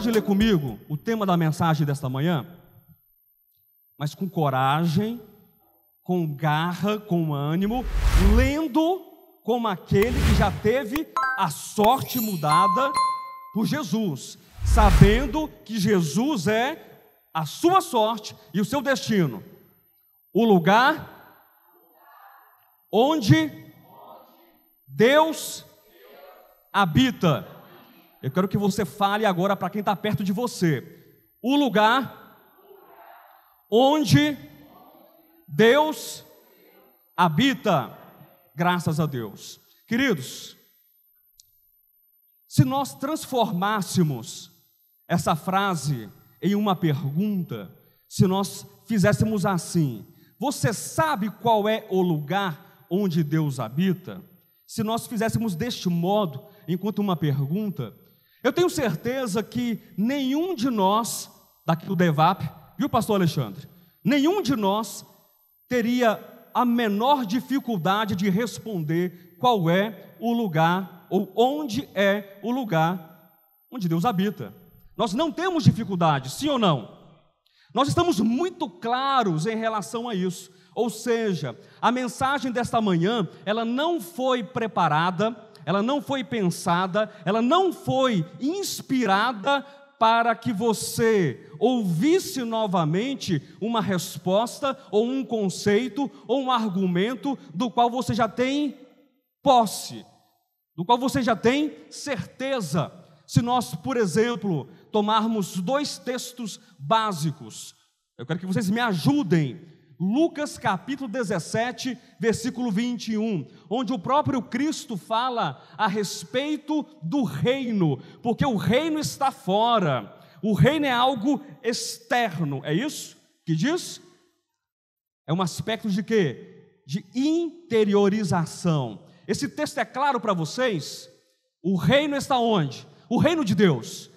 pode ler comigo o tema da mensagem desta manhã? Mas com coragem, com garra, com ânimo, lendo como aquele que já teve a sorte mudada por Jesus, sabendo que Jesus é a sua sorte e o seu destino. O lugar onde Deus habita. Eu quero que você fale agora para quem está perto de você. O lugar onde Deus habita, graças a Deus. Queridos, se nós transformássemos essa frase em uma pergunta, se nós fizéssemos assim: Você sabe qual é o lugar onde Deus habita? Se nós fizéssemos deste modo, enquanto uma pergunta, eu tenho certeza que nenhum de nós, daqui do DEVAP, viu, pastor Alexandre? Nenhum de nós teria a menor dificuldade de responder qual é o lugar ou onde é o lugar onde Deus habita. Nós não temos dificuldade, sim ou não? Nós estamos muito claros em relação a isso. Ou seja, a mensagem desta manhã, ela não foi preparada ela não foi pensada, ela não foi inspirada para que você ouvisse novamente uma resposta ou um conceito ou um argumento do qual você já tem posse, do qual você já tem certeza. Se nós, por exemplo, tomarmos dois textos básicos, eu quero que vocês me ajudem Lucas capítulo 17, versículo 21, onde o próprio Cristo fala a respeito do reino, porque o reino está fora, o reino é algo externo, é isso que diz? É um aspecto de quê? De interiorização. Esse texto é claro para vocês? O reino está onde? O reino de Deus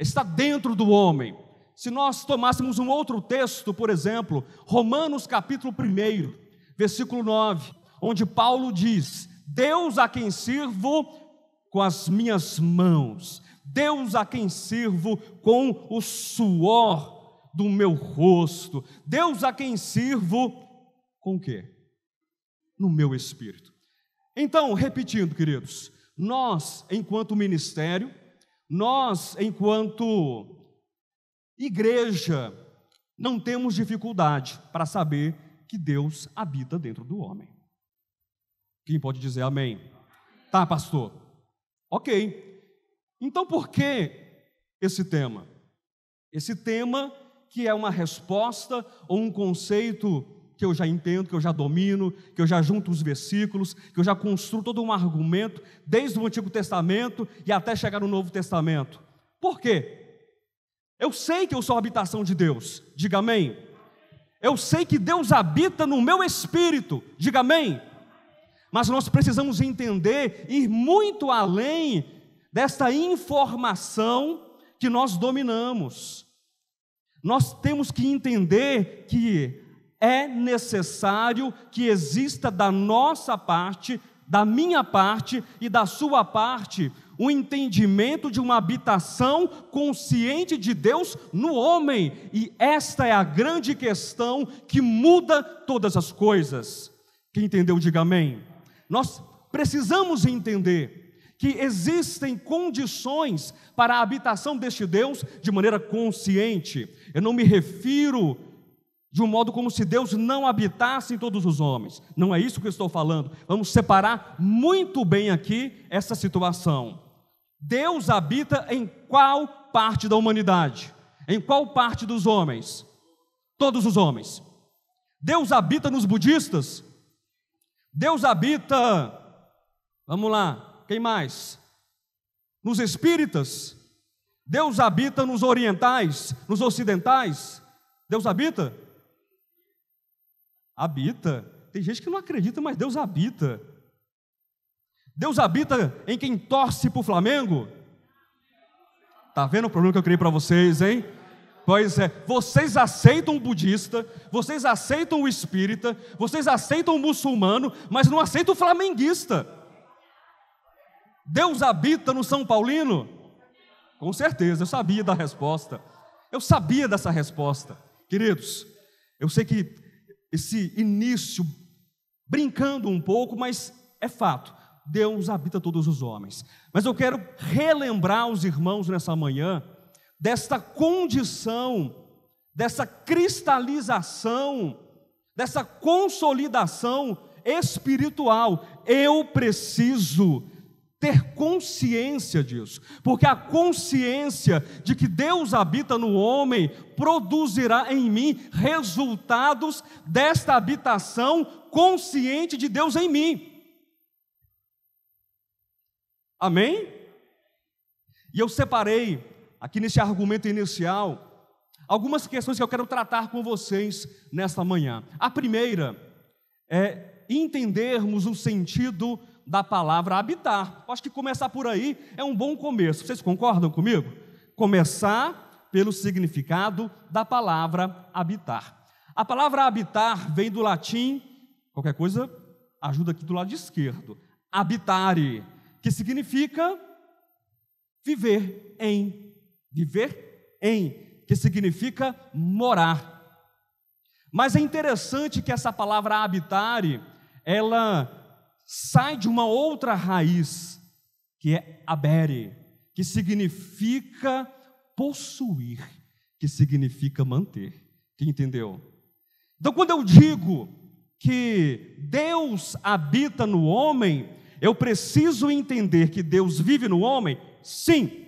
está dentro do homem. Se nós tomássemos um outro texto, por exemplo, Romanos capítulo 1, versículo 9, onde Paulo diz: Deus a quem sirvo com as minhas mãos, Deus a quem sirvo com o suor do meu rosto, Deus a quem sirvo com o quê? No meu espírito. Então, repetindo, queridos, nós, enquanto ministério, nós, enquanto Igreja, não temos dificuldade para saber que Deus habita dentro do homem. Quem pode dizer amém? Tá, pastor. Ok. Então por que esse tema? Esse tema que é uma resposta ou um conceito que eu já entendo, que eu já domino, que eu já junto os versículos, que eu já construo todo um argumento, desde o Antigo Testamento e até chegar no Novo Testamento. Por quê? Eu sei que eu sou a habitação de Deus, diga amém. Eu sei que Deus habita no meu espírito, diga amém. Mas nós precisamos entender, ir muito além desta informação que nós dominamos. Nós temos que entender que é necessário que exista da nossa parte, da minha parte e da sua parte, o entendimento de uma habitação consciente de Deus no homem. E esta é a grande questão que muda todas as coisas. Quem entendeu, diga amém. Nós precisamos entender que existem condições para a habitação deste Deus de maneira consciente. Eu não me refiro de um modo como se Deus não habitasse em todos os homens. Não é isso que eu estou falando. Vamos separar muito bem aqui essa situação. Deus habita em qual parte da humanidade? Em qual parte dos homens? Todos os homens. Deus habita nos budistas? Deus habita, vamos lá, quem mais? Nos espíritas? Deus habita nos orientais, nos ocidentais? Deus habita? Habita. Tem gente que não acredita, mas Deus habita. Deus habita em quem torce para o Flamengo? Tá vendo o problema que eu criei para vocês, hein? Pois é, vocês aceitam o budista, vocês aceitam o espírita, vocês aceitam o muçulmano, mas não aceitam o flamenguista. Deus habita no São Paulino? Com certeza, eu sabia da resposta. Eu sabia dessa resposta. Queridos, eu sei que esse início, brincando um pouco, mas é fato. Deus habita todos os homens. Mas eu quero relembrar os irmãos nessa manhã desta condição, dessa cristalização, dessa consolidação espiritual. Eu preciso ter consciência disso, porque a consciência de que Deus habita no homem produzirá em mim resultados desta habitação consciente de Deus em mim. Amém? E eu separei, aqui nesse argumento inicial, algumas questões que eu quero tratar com vocês nesta manhã. A primeira é entendermos o sentido da palavra habitar. Acho que começar por aí é um bom começo. Vocês concordam comigo? Começar pelo significado da palavra habitar. A palavra habitar vem do latim, qualquer coisa ajuda aqui do lado esquerdo. Habitare que significa viver em. Viver em, que significa morar. Mas é interessante que essa palavra habitare, ela sai de uma outra raiz, que é abere, que significa possuir, que significa manter. Quem entendeu? Então, quando eu digo que Deus habita no homem, eu preciso entender que Deus vive no homem? Sim.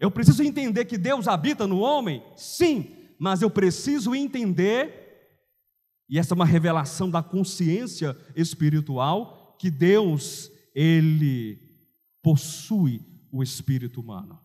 Eu preciso entender que Deus habita no homem? Sim. Mas eu preciso entender, e essa é uma revelação da consciência espiritual, que Deus, Ele possui o espírito humano.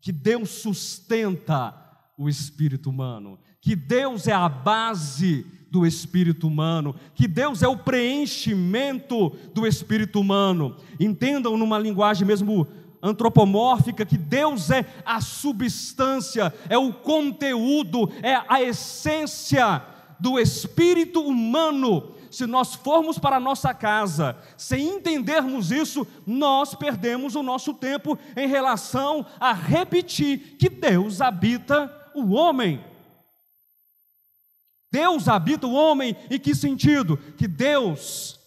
Que Deus sustenta o espírito humano. Que Deus é a base do espírito humano, que Deus é o preenchimento do espírito humano. Entendam numa linguagem mesmo antropomórfica, que Deus é a substância, é o conteúdo, é a essência do espírito humano. Se nós formos para a nossa casa sem entendermos isso, nós perdemos o nosso tempo em relação a repetir que Deus habita o homem. Deus habita o homem em que sentido? Que Deus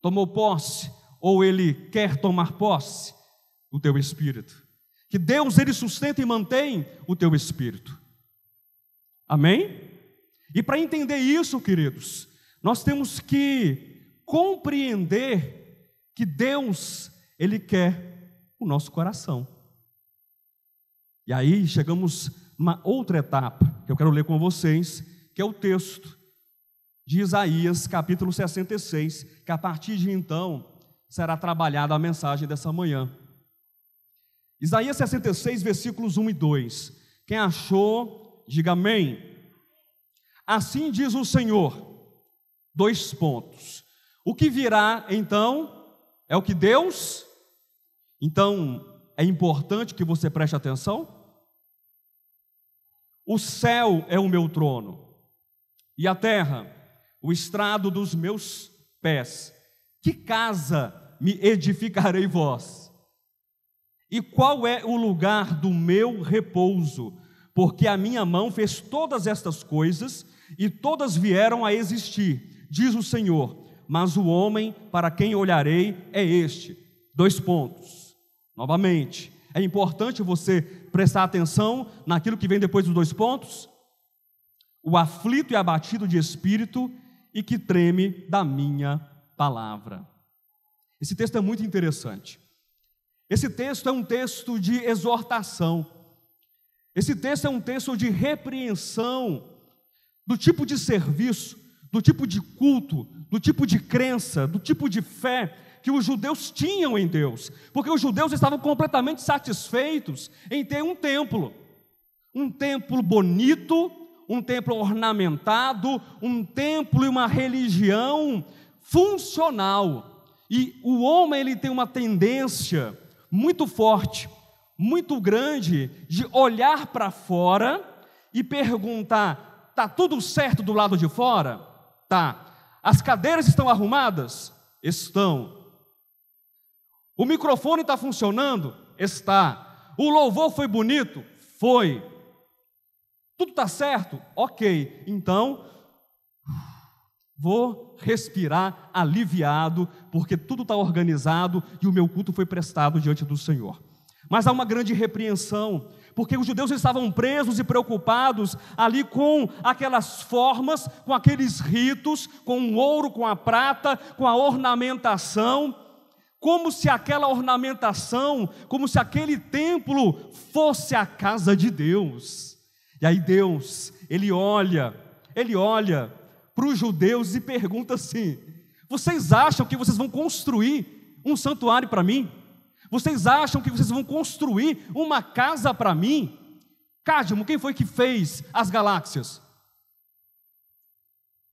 tomou posse ou ele quer tomar posse do teu espírito. Que Deus ele sustenta e mantém o teu espírito. Amém? E para entender isso, queridos, nós temos que compreender que Deus ele quer o nosso coração. E aí chegamos numa outra etapa que eu quero ler com vocês, que é o texto de Isaías, capítulo 66, que a partir de então será trabalhada a mensagem dessa manhã. Isaías 66, versículos 1 e 2. Quem achou, diga amém. Assim diz o Senhor, dois pontos. O que virá então é o que Deus. Então é importante que você preste atenção. O céu é o meu trono, e a terra, o estrado dos meus pés. Que casa me edificarei vós? E qual é o lugar do meu repouso? Porque a minha mão fez todas estas coisas e todas vieram a existir, diz o Senhor. Mas o homem para quem olharei é este. Dois pontos. Novamente, é importante você prestar atenção naquilo que vem depois dos dois pontos? O aflito e abatido de espírito e que treme da minha palavra. Esse texto é muito interessante. Esse texto é um texto de exortação. Esse texto é um texto de repreensão do tipo de serviço, do tipo de culto, do tipo de crença, do tipo de fé que os judeus tinham em Deus, porque os judeus estavam completamente satisfeitos em ter um templo, um templo bonito, um templo ornamentado, um templo e uma religião funcional. E o homem ele tem uma tendência muito forte, muito grande de olhar para fora e perguntar: tá tudo certo do lado de fora? Tá. As cadeiras estão arrumadas? Estão. O microfone está funcionando? Está. O louvor foi bonito? Foi. Tudo está certo? Ok. Então, vou respirar aliviado, porque tudo está organizado e o meu culto foi prestado diante do Senhor. Mas há uma grande repreensão, porque os judeus estavam presos e preocupados ali com aquelas formas, com aqueles ritos, com o ouro, com a prata, com a ornamentação como se aquela ornamentação, como se aquele templo fosse a casa de Deus. E aí Deus, ele olha, ele olha para os judeus e pergunta assim: Vocês acham que vocês vão construir um santuário para mim? Vocês acham que vocês vão construir uma casa para mim? Cadmo, quem foi que fez as galáxias?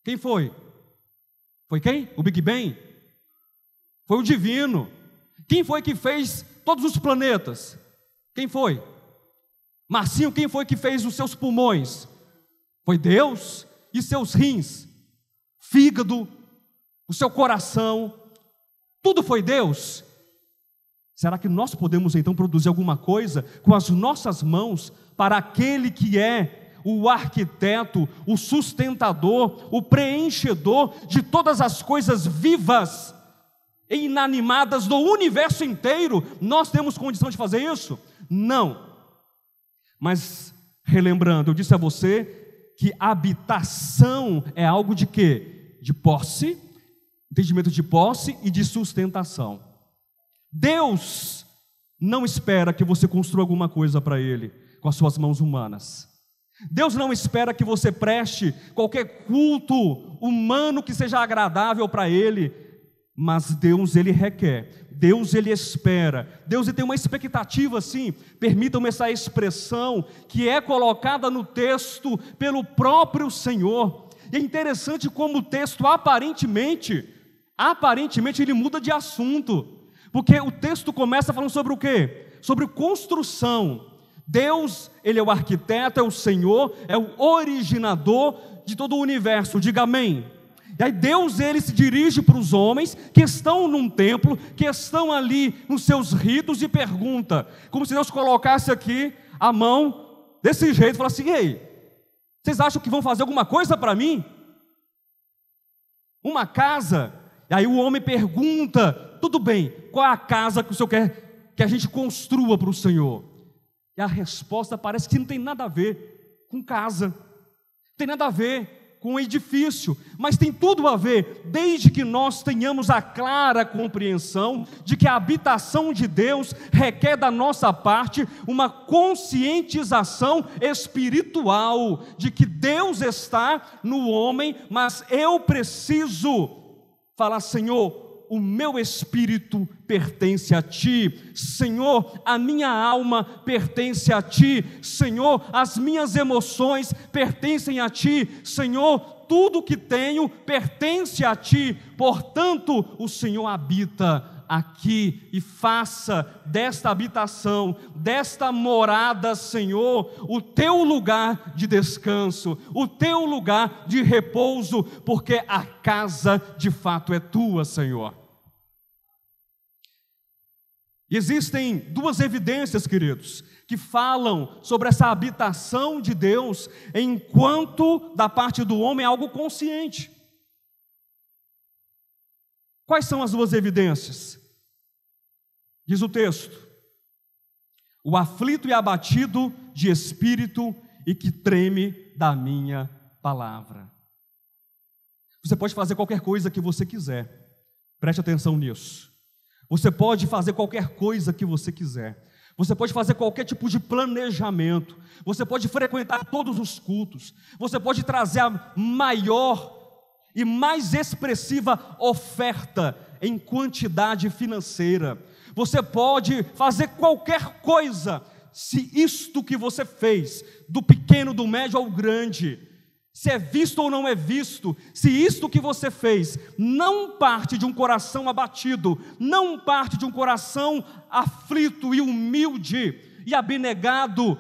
Quem foi? Foi quem? O Big Bang? Foi o divino. Quem foi que fez todos os planetas? Quem foi? Marcinho, quem foi que fez os seus pulmões? Foi Deus e seus rins, fígado, o seu coração. Tudo foi Deus. Será que nós podemos então produzir alguma coisa com as nossas mãos para aquele que é o arquiteto, o sustentador, o preenchedor de todas as coisas vivas inanimadas do universo inteiro, nós temos condição de fazer isso? Não. Mas, relembrando, eu disse a você que habitação é algo de quê? De posse, entendimento de posse e de sustentação. Deus não espera que você construa alguma coisa para Ele com as suas mãos humanas. Deus não espera que você preste qualquer culto humano que seja agradável para Ele mas Deus ele requer, Deus ele espera, Deus ele tem uma expectativa assim, permitam-me essa expressão que é colocada no texto pelo próprio Senhor. E é interessante como o texto aparentemente, aparentemente ele muda de assunto, porque o texto começa falando sobre o quê? Sobre construção. Deus, ele é o arquiteto, é o Senhor, é o originador de todo o universo. Diga amém. E aí Deus ele se dirige para os homens que estão num templo, que estão ali nos seus ritos e pergunta, como se Deus colocasse aqui a mão desse jeito e falasse: assim, "Ei, vocês acham que vão fazer alguma coisa para mim? Uma casa?" E aí o homem pergunta: "Tudo bem, qual é a casa que o senhor quer que a gente construa para o Senhor?" E a resposta parece que não tem nada a ver com casa. Não tem nada a ver com o edifício, mas tem tudo a ver, desde que nós tenhamos a clara compreensão de que a habitação de Deus requer da nossa parte uma conscientização espiritual de que Deus está no homem, mas eu preciso falar, Senhor, o meu espírito pertence a ti, Senhor, a minha alma pertence a ti, Senhor, as minhas emoções pertencem a ti, Senhor, tudo que tenho pertence a ti, portanto, o Senhor habita aqui e faça desta habitação, desta morada, Senhor, o teu lugar de descanso, o teu lugar de repouso, porque a casa de fato é tua, Senhor. existem duas evidências, queridos, que falam sobre essa habitação de Deus, enquanto da parte do homem é algo consciente. Quais são as duas evidências? Diz o texto: o aflito e abatido de espírito e que treme da minha palavra. Você pode fazer qualquer coisa que você quiser, preste atenção nisso. Você pode fazer qualquer coisa que você quiser, você pode fazer qualquer tipo de planejamento, você pode frequentar todos os cultos, você pode trazer a maior e mais expressiva oferta em quantidade financeira. Você pode fazer qualquer coisa, se isto que você fez, do pequeno, do médio ao grande, se é visto ou não é visto, se isto que você fez não parte de um coração abatido, não parte de um coração aflito e humilde e abnegado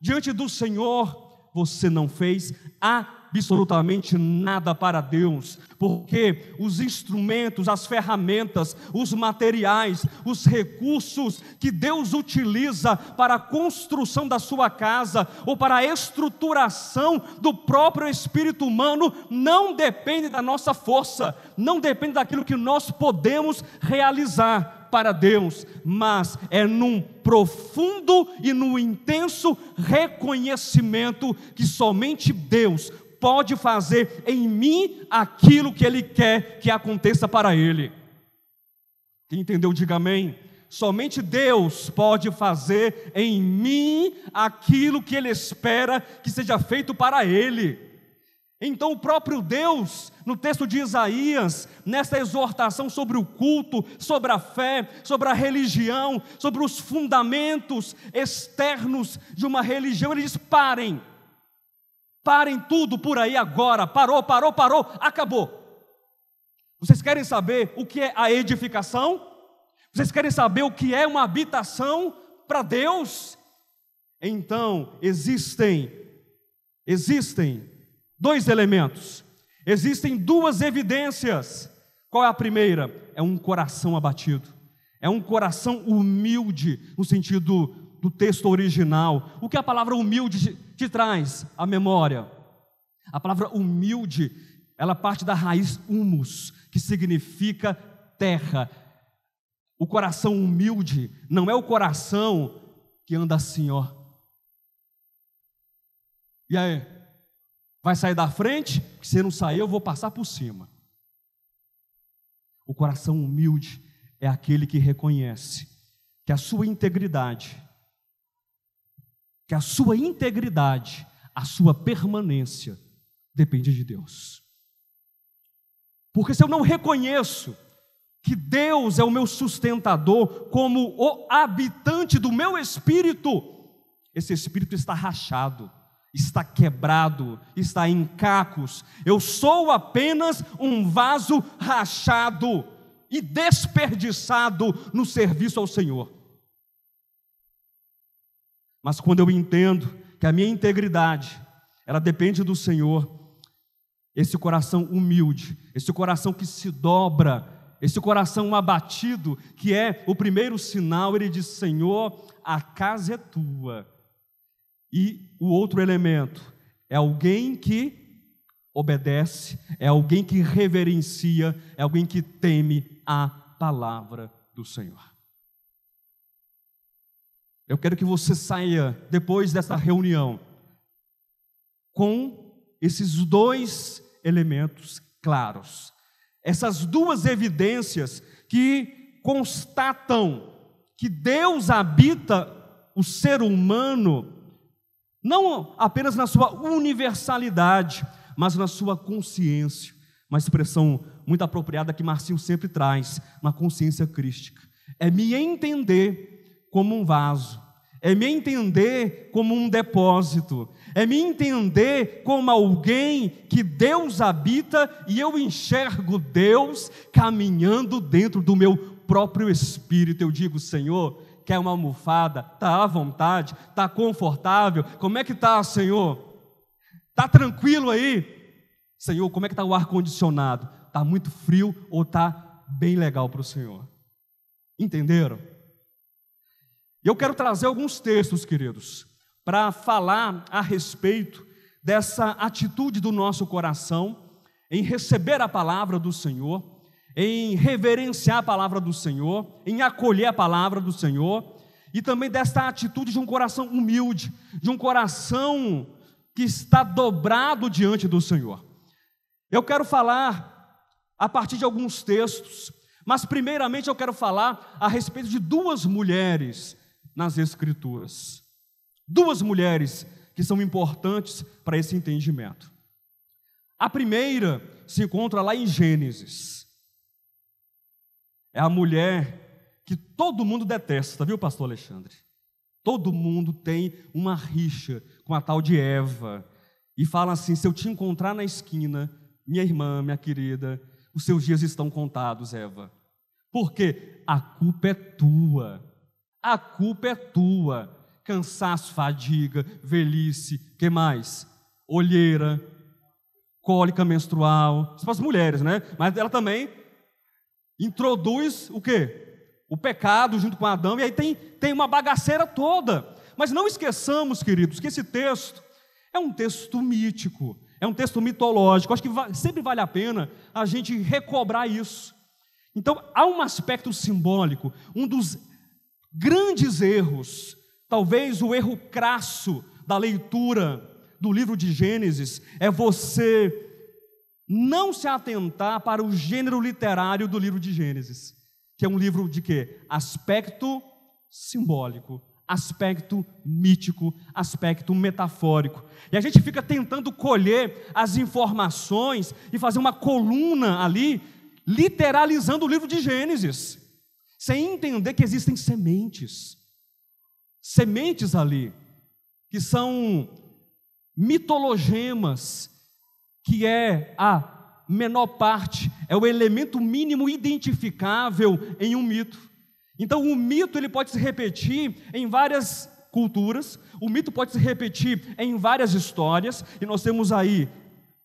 diante do Senhor, você não fez a absolutamente nada para Deus, porque os instrumentos, as ferramentas, os materiais, os recursos que Deus utiliza para a construção da sua casa ou para a estruturação do próprio espírito humano não depende da nossa força, não depende daquilo que nós podemos realizar para Deus, mas é num profundo e num intenso reconhecimento que somente Deus pode fazer em mim aquilo que Ele quer que aconteça para Ele. Quem entendeu, diga amém. Somente Deus pode fazer em mim aquilo que Ele espera que seja feito para Ele. Então, o próprio Deus, no texto de Isaías, nessa exortação sobre o culto, sobre a fé, sobre a religião, sobre os fundamentos externos de uma religião, ele diz: parem, Parem tudo por aí agora. Parou, parou, parou, acabou. Vocês querem saber o que é a edificação? Vocês querem saber o que é uma habitação para Deus? Então, existem existem dois elementos. Existem duas evidências. Qual é a primeira? É um coração abatido. É um coração humilde no sentido do texto original. O que a palavra humilde te traz à memória? A palavra humilde, ela parte da raiz humus, que significa terra. O coração humilde não é o coração que anda assim, ó. E aí? Vai sair da frente? Se não sair, eu vou passar por cima. O coração humilde é aquele que reconhece que a sua integridade que a sua integridade, a sua permanência depende de Deus. Porque se eu não reconheço que Deus é o meu sustentador como o habitante do meu espírito, esse espírito está rachado, está quebrado, está em cacos. Eu sou apenas um vaso rachado e desperdiçado no serviço ao Senhor. Mas quando eu entendo que a minha integridade, ela depende do Senhor, esse coração humilde, esse coração que se dobra, esse coração abatido, que é o primeiro sinal, ele diz: Senhor, a casa é tua. E o outro elemento é alguém que obedece, é alguém que reverencia, é alguém que teme a palavra do Senhor. Eu quero que você saia depois dessa reunião com esses dois elementos claros. Essas duas evidências que constatam que Deus habita o ser humano não apenas na sua universalidade, mas na sua consciência. Uma expressão muito apropriada que Marcinho sempre traz, uma consciência crística. É me entender como um vaso, é me entender como um depósito, é me entender como alguém que Deus habita e eu enxergo Deus caminhando dentro do meu próprio espírito. Eu digo, Senhor, quer uma almofada? Está à vontade? Está confortável? Como é que está, Senhor? Está tranquilo aí? Senhor, como é que está o ar-condicionado? Está muito frio ou está bem legal para o Senhor? Entenderam? E eu quero trazer alguns textos, queridos, para falar a respeito dessa atitude do nosso coração em receber a palavra do Senhor, em reverenciar a palavra do Senhor, em acolher a palavra do Senhor, e também desta atitude de um coração humilde, de um coração que está dobrado diante do Senhor. Eu quero falar a partir de alguns textos, mas primeiramente eu quero falar a respeito de duas mulheres nas Escrituras. Duas mulheres que são importantes para esse entendimento. A primeira se encontra lá em Gênesis. É a mulher que todo mundo detesta, viu, pastor Alexandre? Todo mundo tem uma rixa com a tal de Eva. E fala assim: se eu te encontrar na esquina, minha irmã, minha querida, os seus dias estão contados, Eva. Porque a culpa é tua a culpa é tua. Cansaço, fadiga, velhice, que mais? Olheira, cólica menstrual. Isso para as mulheres, né? Mas ela também introduz o quê? O pecado junto com Adão, e aí tem, tem uma bagaceira toda. Mas não esqueçamos, queridos, que esse texto é um texto mítico, é um texto mitológico. Acho que sempre vale a pena a gente recobrar isso. Então, há um aspecto simbólico, um dos grandes erros, talvez o erro crasso da leitura do livro de Gênesis é você não se atentar para o gênero literário do livro de Gênesis, que é um livro de quê? Aspecto simbólico, aspecto mítico, aspecto metafórico. E a gente fica tentando colher as informações e fazer uma coluna ali, literalizando o livro de Gênesis sem entender que existem sementes, sementes ali, que são mitologemas, que é a menor parte, é o elemento mínimo identificável em um mito. Então, o mito ele pode se repetir em várias culturas, o mito pode se repetir em várias histórias, e nós temos aí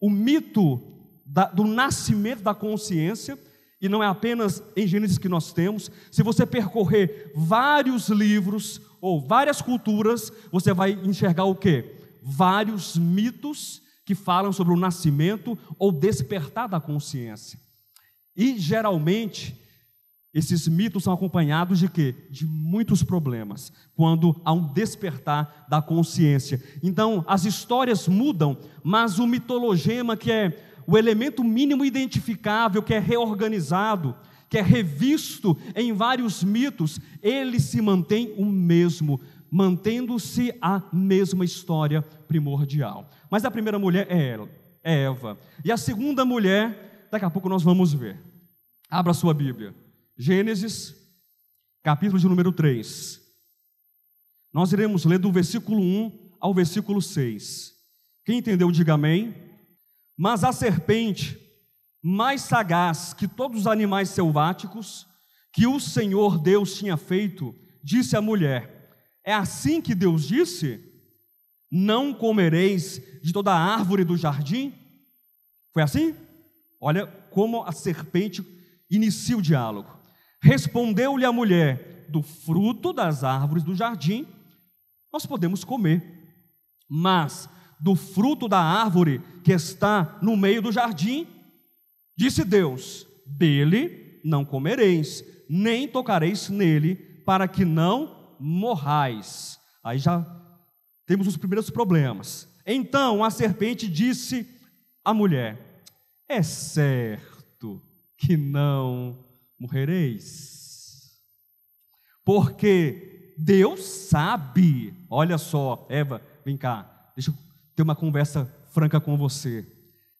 o mito da, do nascimento da consciência, e não é apenas em Gênesis que nós temos. Se você percorrer vários livros ou várias culturas, você vai enxergar o quê? Vários mitos que falam sobre o nascimento ou despertar da consciência. E geralmente esses mitos são acompanhados de quê? De muitos problemas, quando há um despertar da consciência. Então, as histórias mudam, mas o mitologema que é o elemento mínimo identificável que é reorganizado, que é revisto em vários mitos, ele se mantém o mesmo, mantendo-se a mesma história primordial. Mas a primeira mulher é ela, é Eva. E a segunda mulher, daqui a pouco nós vamos ver. Abra sua Bíblia. Gênesis, capítulo de número 3. Nós iremos ler do versículo 1 ao versículo 6. Quem entendeu, diga amém. Mas a serpente, mais sagaz que todos os animais selváticos que o Senhor Deus tinha feito, disse à mulher: É assim que Deus disse? Não comereis de toda árvore do jardim? Foi assim? Olha como a serpente inicia o diálogo. Respondeu-lhe a mulher: Do fruto das árvores do jardim nós podemos comer, mas do fruto da árvore que está no meio do jardim. Disse Deus: Dele não comereis, nem tocareis nele, para que não morrais. Aí já temos os primeiros problemas. Então a serpente disse à mulher: É certo que não morrereis, porque Deus sabe. Olha só, Eva, vem cá, deixa eu ter uma conversa franca com você.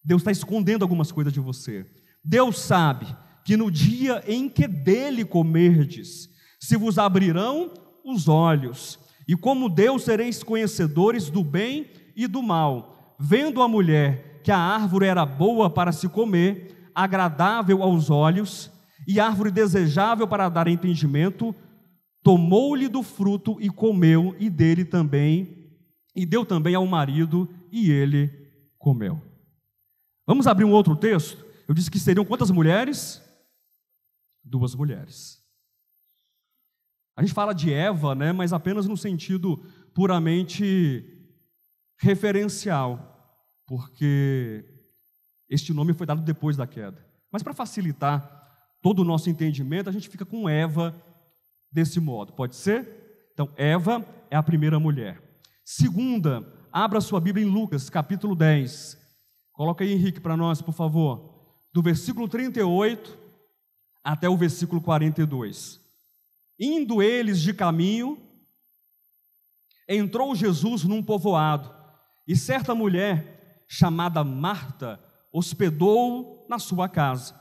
Deus está escondendo algumas coisas de você. Deus sabe que no dia em que dele comerdes, se vos abrirão os olhos, e como Deus sereis conhecedores do bem e do mal, vendo a mulher que a árvore era boa para se comer, agradável aos olhos, e árvore desejável para dar entendimento, tomou-lhe do fruto e comeu, e dele também e deu também ao marido, e ele comeu. Vamos abrir um outro texto? Eu disse que seriam quantas mulheres? Duas mulheres. A gente fala de Eva, né, mas apenas no sentido puramente referencial, porque este nome foi dado depois da queda. Mas para facilitar todo o nosso entendimento, a gente fica com Eva desse modo, pode ser? Então, Eva é a primeira mulher. Segunda, abra sua Bíblia em Lucas, capítulo 10. Coloca aí, Henrique, para nós, por favor. Do versículo 38 até o versículo 42. Indo eles de caminho, entrou Jesus num povoado, e certa mulher, chamada Marta, hospedou-o na sua casa.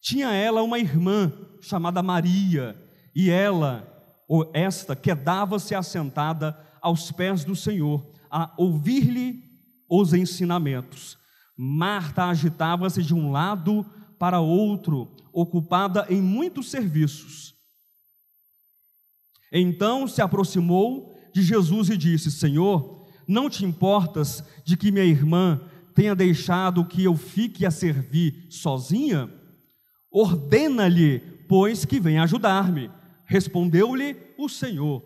Tinha ela uma irmã, chamada Maria, e ela, ou esta, quedava-se assentada aos pés do Senhor, a ouvir-lhe os ensinamentos. Marta agitava-se de um lado para outro, ocupada em muitos serviços. Então se aproximou de Jesus e disse: Senhor, não te importas de que minha irmã tenha deixado que eu fique a servir sozinha? Ordena-lhe, pois, que venha ajudar-me. Respondeu-lhe o Senhor: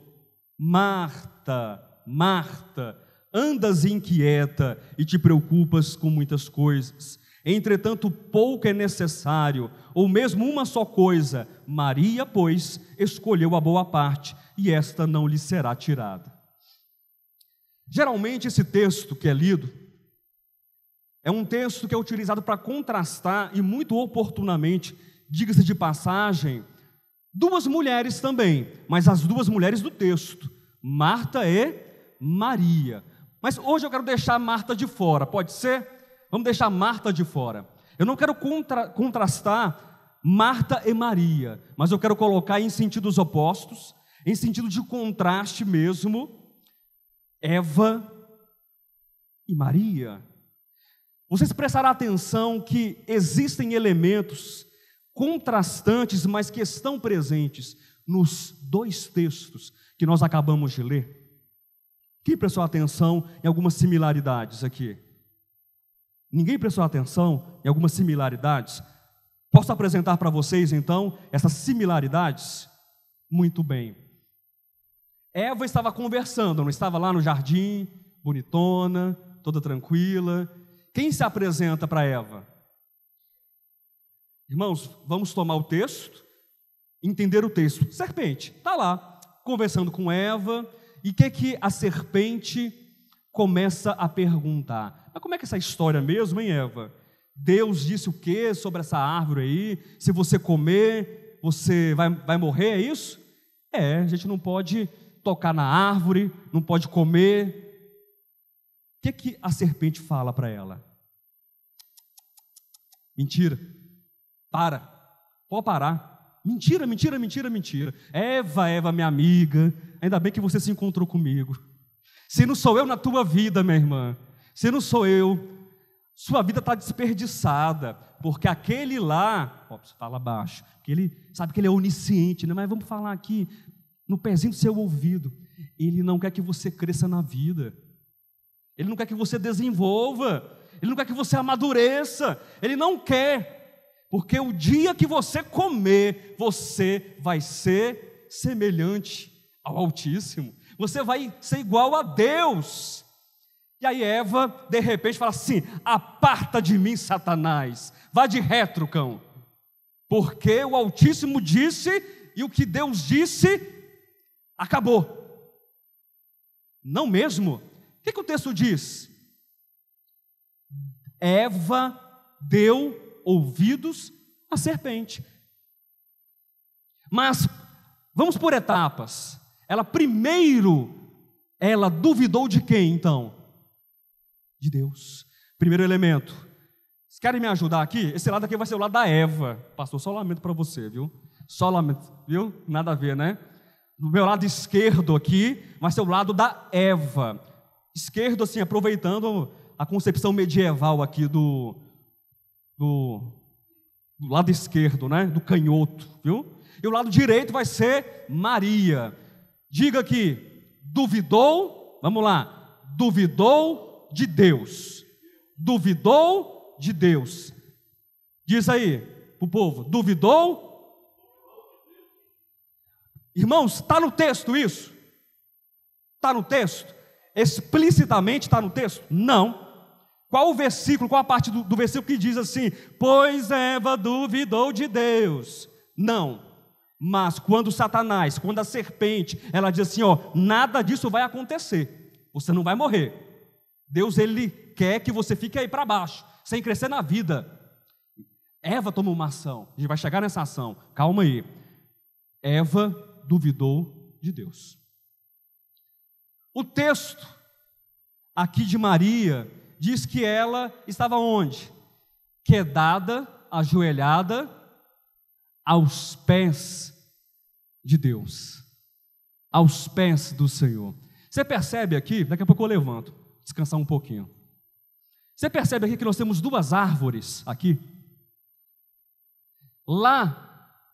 Marta, Marta, Marta, andas inquieta e te preocupas com muitas coisas. Entretanto, pouco é necessário, ou mesmo uma só coisa. Maria, pois, escolheu a boa parte, e esta não lhe será tirada. Geralmente, esse texto que é lido é um texto que é utilizado para contrastar, e muito oportunamente, diga-se de passagem, duas mulheres também, mas as duas mulheres do texto Marta e Maria. Mas hoje eu quero deixar Marta de fora, pode ser? Vamos deixar Marta de fora. Eu não quero contra, contrastar Marta e Maria, mas eu quero colocar em sentidos opostos, em sentido de contraste mesmo, Eva e Maria. Vocês prestarão atenção que existem elementos contrastantes, mas que estão presentes nos dois textos que nós acabamos de ler, quem prestou atenção em algumas similaridades aqui? Ninguém prestou atenção em algumas similaridades? Posso apresentar para vocês então essas similaridades? Muito bem. Eva estava conversando, não estava lá no jardim, bonitona, toda tranquila. Quem se apresenta para Eva? Irmãos, vamos tomar o texto, entender o texto. Serpente, está lá conversando com Eva, e que é que a serpente começa a perguntar? Mas como é que é essa história mesmo, hein, Eva? Deus disse o que sobre essa árvore aí? Se você comer, você vai, vai morrer, é isso? É, a gente não pode tocar na árvore, não pode comer. O que, é que a serpente fala para ela? Mentira. Para. Pode parar. Mentira, mentira, mentira, mentira. Eva, Eva, minha amiga, ainda bem que você se encontrou comigo. Se não sou eu na tua vida, minha irmã, se não sou eu, sua vida está desperdiçada, porque aquele lá, ó, fala baixo, que ele sabe que ele é onisciente, né? mas vamos falar aqui, no pezinho do seu ouvido, ele não quer que você cresça na vida, ele não quer que você desenvolva, ele não quer que você amadureça, ele não quer, porque o dia que você comer, você vai ser semelhante ao Altíssimo, você vai ser igual a Deus. E aí Eva, de repente, fala assim: aparta de mim, Satanás, vá de retro, cão, porque o Altíssimo disse, e o que Deus disse, acabou. Não mesmo? O que, que o texto diz? Eva deu ouvidos à serpente. Mas vamos por etapas. Ela primeiro ela duvidou de quem então? De Deus. Primeiro elemento. Vocês querem me ajudar aqui? Esse lado aqui vai ser o lado da Eva. Pastor, só lamento para você, viu? Só lamento, viu? Nada a ver, né? No meu lado esquerdo aqui vai ser o lado da Eva. Esquerdo, assim, aproveitando a concepção medieval aqui do, do, do lado esquerdo, né? Do canhoto, viu? E o lado direito vai ser Maria. Diga aqui, duvidou, vamos lá, duvidou de Deus. Duvidou de Deus. Diz aí para o povo, duvidou. Irmãos, está no texto isso? Está no texto? Explicitamente está no texto? Não. Qual o versículo, qual a parte do, do versículo que diz assim: Pois Eva duvidou de Deus? Não. Mas quando Satanás, quando a serpente, ela diz assim: ó, nada disso vai acontecer. Você não vai morrer. Deus ele quer que você fique aí para baixo, sem crescer na vida. Eva tomou uma ação. A gente vai chegar nessa ação. Calma aí. Eva duvidou de Deus. O texto aqui de Maria diz que ela estava onde? Quedada, ajoelhada, aos pés de Deus, aos pés do Senhor. Você percebe aqui, daqui a pouco eu levanto, descansar um pouquinho. Você percebe aqui que nós temos duas árvores aqui? Lá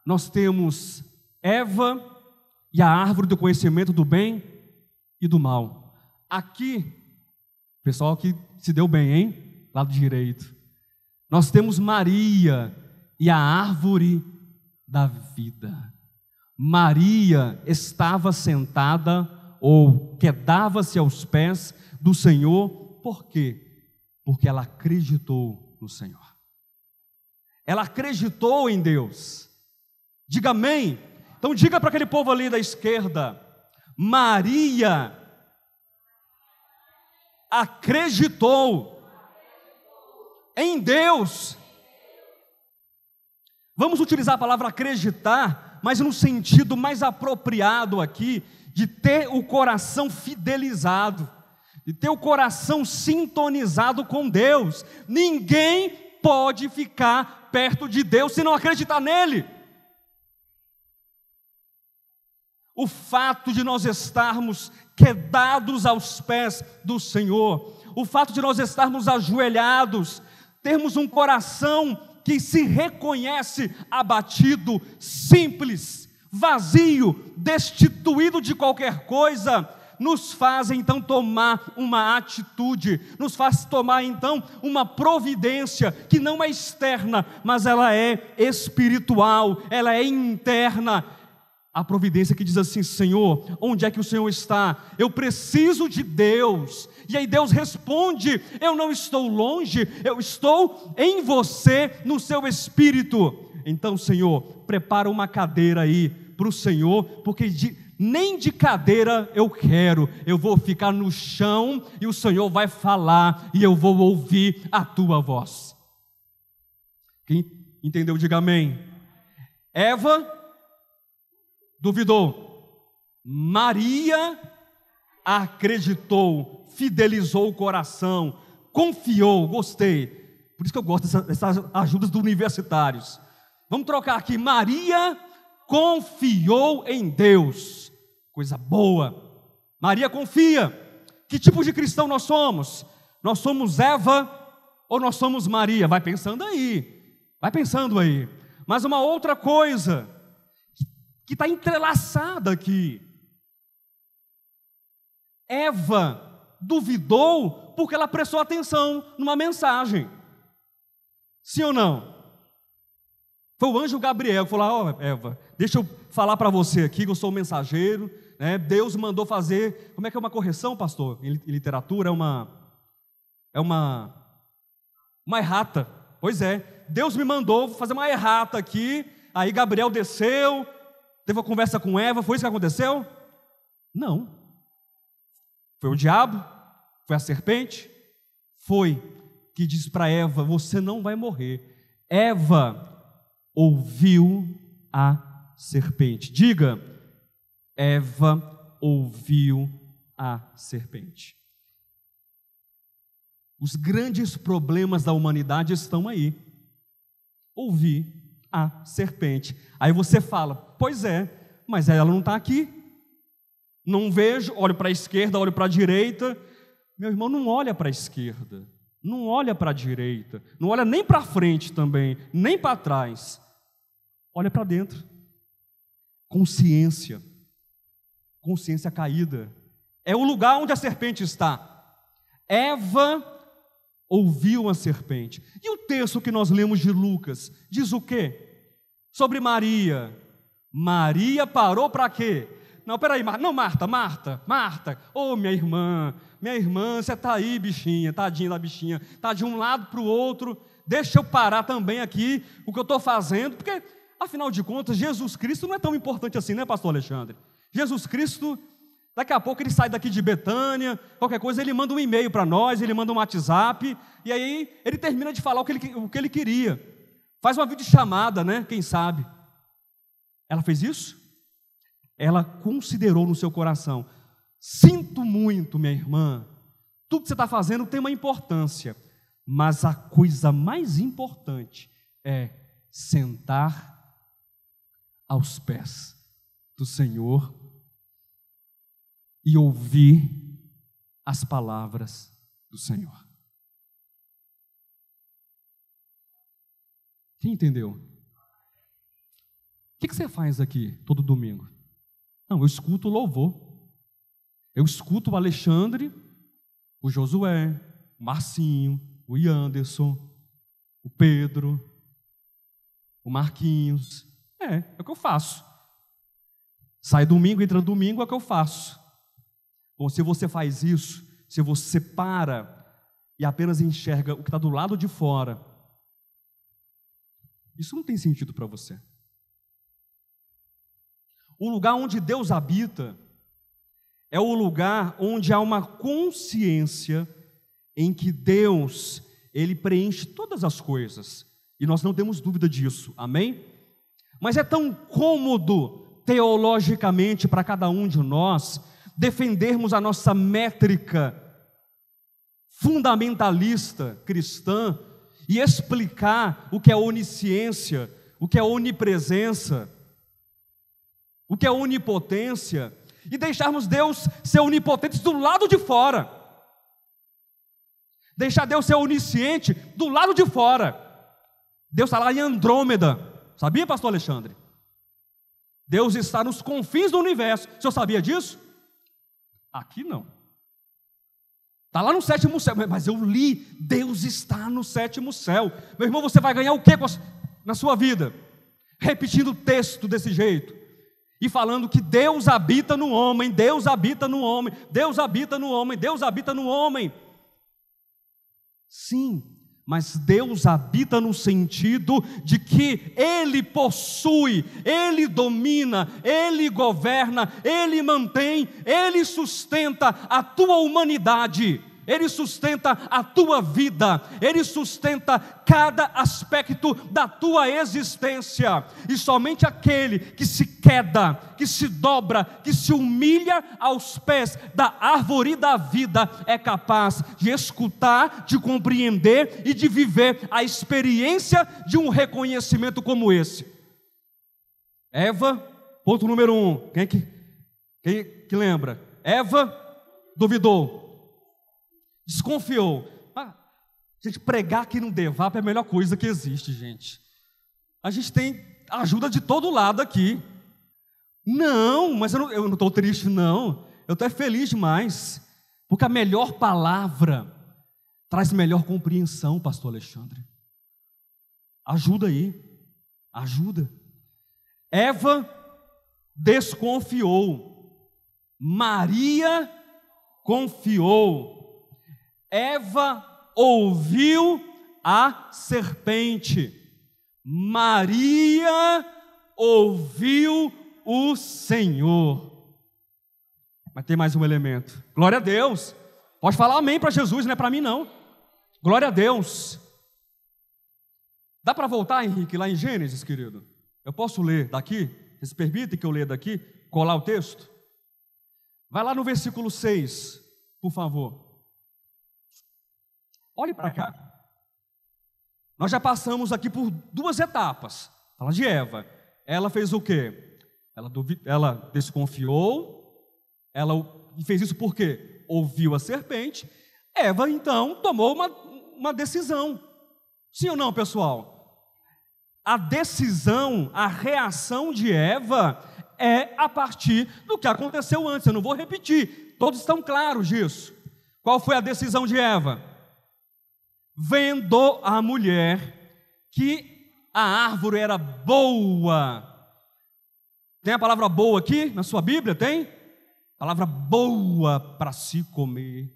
nós temos Eva e a árvore do conhecimento do bem e do mal. Aqui Pessoal que se deu bem, hein? Lado direito. Nós temos Maria e a árvore da vida. Maria estava sentada ou quedava-se aos pés do Senhor, por quê? Porque ela acreditou no Senhor. Ela acreditou em Deus. Diga amém. Então diga para aquele povo ali da esquerda: Maria acreditou em Deus. Vamos utilizar a palavra acreditar, mas num sentido mais apropriado aqui, de ter o coração fidelizado, de ter o coração sintonizado com Deus. Ninguém pode ficar perto de Deus se não acreditar nele. O fato de nós estarmos quebrados aos pés do Senhor. O fato de nós estarmos ajoelhados, termos um coração que se reconhece abatido, simples, vazio, destituído de qualquer coisa, nos faz então tomar uma atitude, nos faz tomar então uma providência que não é externa, mas ela é espiritual, ela é interna, a providência que diz assim: Senhor, onde é que o Senhor está? Eu preciso de Deus. E aí Deus responde: Eu não estou longe, eu estou em você, no seu espírito. Então, Senhor, prepara uma cadeira aí para o Senhor, porque de, nem de cadeira eu quero, eu vou ficar no chão e o Senhor vai falar e eu vou ouvir a tua voz. Quem entendeu, diga amém. Eva duvidou. Maria acreditou, fidelizou o coração, confiou, gostei. Por isso que eu gosto dessas ajudas dos universitários. Vamos trocar aqui. Maria confiou em Deus. Coisa boa. Maria confia. Que tipo de cristão nós somos? Nós somos Eva ou nós somos Maria? Vai pensando aí. Vai pensando aí. Mas uma outra coisa que está entrelaçada aqui. Eva duvidou porque ela prestou atenção numa mensagem. Sim ou não? Foi o anjo Gabriel que falou: Ó, oh, Eva, deixa eu falar para você aqui que eu sou o mensageiro. Né? Deus mandou fazer. Como é que é uma correção, pastor? Em literatura, é uma. É uma. Uma errata. Pois é. Deus me mandou fazer uma errata aqui. Aí Gabriel desceu, teve uma conversa com Eva, foi isso que aconteceu? Não. Foi o diabo, foi a serpente, foi que disse para Eva: Você não vai morrer. Eva ouviu a serpente. Diga, Eva ouviu a serpente. Os grandes problemas da humanidade estão aí. Ouvir a serpente. Aí você fala, Pois é, mas ela não está aqui. Não vejo, olho para a esquerda, olho para a direita. Meu irmão não olha para a esquerda, não olha para a direita, não olha nem para frente também, nem para trás. Olha para dentro. Consciência. Consciência caída. É o lugar onde a serpente está. Eva ouviu a serpente. E o texto que nós lemos de Lucas diz o quê? Sobre Maria, Maria parou para quê? Não, peraí, Marta. Não, Marta, Marta, Marta. Ô, oh, minha irmã, minha irmã, você está aí, bichinha, tadinha da bichinha. Está de um lado para o outro. Deixa eu parar também aqui o que eu estou fazendo, porque, afinal de contas, Jesus Cristo não é tão importante assim, né, pastor Alexandre? Jesus Cristo, daqui a pouco ele sai daqui de Betânia, qualquer coisa, ele manda um e-mail para nós, ele manda um WhatsApp, e aí ele termina de falar o que ele, o que ele queria. Faz uma videochamada, né? Quem sabe? Ela fez isso? Ela considerou no seu coração: sinto muito, minha irmã, tudo que você está fazendo tem uma importância, mas a coisa mais importante é sentar aos pés do Senhor e ouvir as palavras do Senhor. Quem entendeu? O que, que você faz aqui todo domingo? Não, eu escuto o louvor. Eu escuto o Alexandre, o Josué, o Marcinho, o Ianderson, o Pedro, o Marquinhos. É, é o que eu faço. Sai domingo, entra domingo, é o que eu faço. Bom, se você faz isso, se você para e apenas enxerga o que está do lado de fora, isso não tem sentido para você. O lugar onde Deus habita é o lugar onde há uma consciência em que Deus, ele preenche todas as coisas. E nós não temos dúvida disso. Amém? Mas é tão cômodo teologicamente para cada um de nós defendermos a nossa métrica fundamentalista cristã e explicar o que é onisciência, o que é onipresença, o que é onipotência, e deixarmos Deus ser onipotente do lado de fora. Deixar Deus ser onisciente do lado de fora. Deus está lá em Andrômeda. Sabia, pastor Alexandre? Deus está nos confins do universo. O senhor sabia disso? Aqui não. Está lá no sétimo céu. Mas eu li, Deus está no sétimo céu. Meu irmão, você vai ganhar o que na sua vida? Repetindo o texto desse jeito e falando que Deus habita no homem, Deus habita no homem, Deus habita no homem, Deus habita no homem. Sim, mas Deus habita no sentido de que Ele possui, Ele domina, Ele governa, Ele mantém, Ele sustenta a tua humanidade. Ele sustenta a tua vida, Ele sustenta cada aspecto da tua existência. E somente aquele que se queda, que se dobra, que se humilha aos pés da árvore da vida é capaz de escutar, de compreender e de viver a experiência de um reconhecimento como esse. Eva, ponto número um. Quem é que, quem é que lembra? Eva duvidou desconfiou. Ah, a gente, pregar que não devap é a melhor coisa que existe, gente. A gente tem ajuda de todo lado aqui. Não, mas eu não estou triste, não. Eu estou é feliz demais. Porque a melhor palavra traz melhor compreensão, pastor Alexandre. Ajuda aí. Ajuda. Eva desconfiou. Maria confiou. Eva ouviu a serpente, Maria ouviu o Senhor. Mas tem mais um elemento. Glória a Deus. Pode falar amém para Jesus, não é para mim não. Glória a Deus. Dá para voltar, Henrique, lá em Gênesis, querido? Eu posso ler daqui? Vocês permitem que eu leia daqui? Colar o texto? Vai lá no versículo 6, por favor. Olhe para cá. Nós já passamos aqui por duas etapas. Fala de Eva. Ela fez o quê? Ela, duvid... ela desconfiou. Ela fez isso porque ouviu a serpente. Eva, então, tomou uma, uma decisão. Sim ou não, pessoal? A decisão, a reação de Eva é a partir do que aconteceu antes. Eu não vou repetir, todos estão claros disso. Qual foi a decisão de Eva? vendo a mulher que a árvore era boa. Tem a palavra boa aqui na sua Bíblia? Tem? Palavra boa para se comer,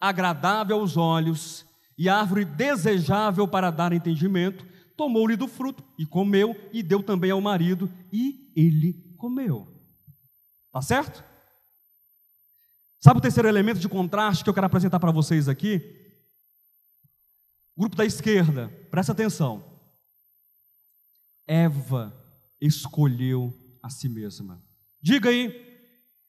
agradável aos olhos e árvore desejável para dar entendimento. Tomou-lhe do fruto e comeu, e deu também ao marido, e ele comeu. Tá certo? Sabe o terceiro elemento de contraste que eu quero apresentar para vocês aqui? Grupo da esquerda, presta atenção. Eva escolheu a si mesma. Diga aí.